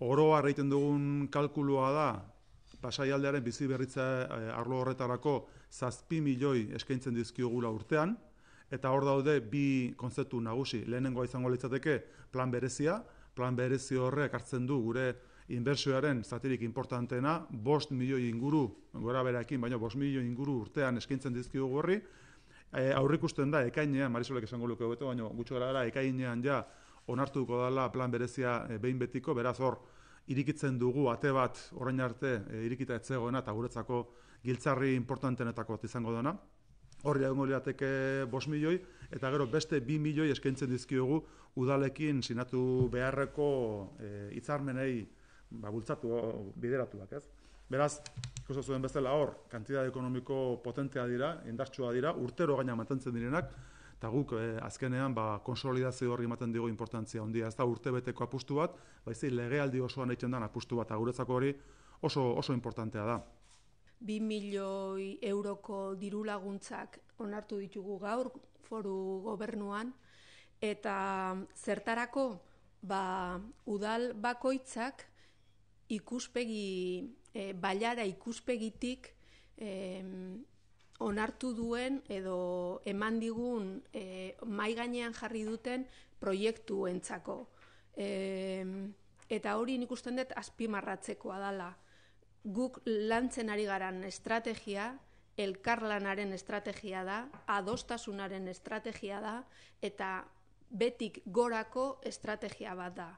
oroa arreiten dugun kalkulua da, pasai aldearen bizi berritza eh, arlo horretarako zazpi milioi eskaintzen dizkiogula urtean, eta hor daude bi konzeptu nagusi, lehenengoa izango litzateke plan berezia, plan berezi horrek hartzen du gure inbersioaren zatirik importantena, bost milioi inguru, gora berakin, baina bost milioi inguru urtean eskaintzen dizkiogu horri, eh, aurrikusten da, ekainean, Marisolek esango luke beto, baina gutxo ekainean ja, onartuko dela plan berezia e, behin betiko, beraz hor, irikitzen dugu ate bat orain arte e, irikita etzegoena eta guretzako giltzarri importantenetako bat izango dena. Horri hau bateke bost milioi, eta gero beste bi milioi eskaintzen dizkiugu udalekin sinatu beharreko e, eh, itzarmenei ba, bultzatu bideratuak, ez? Beraz, ikusten zuen bezala hor, kantitate ekonomiko potentea dira, indartsua dira, urtero gaina mantentzen direnak, eta guk eh, azkenean ba, konsolidazio hori ematen dugu importantzia handia, Ez da urtebeteko apustu bat, ba izi legealdi osoan egiten den apustu bat, eta guretzako hori oso, oso importantea da. 2 milioi euroko diru laguntzak onartu ditugu gaur foru gobernuan, eta zertarako ba, udal bakoitzak ikuspegi, e, eh, baiara ikuspegitik, onartu duen edo eman digun e, mai gainean jarri duten proiektu entzako. E, eta hori nik usten dut azpimarratzekoa dela. Guk lantzen ari garan estrategia, elkarlanaren estrategia da, adostasunaren estrategia da, eta betik gorako estrategia bat da.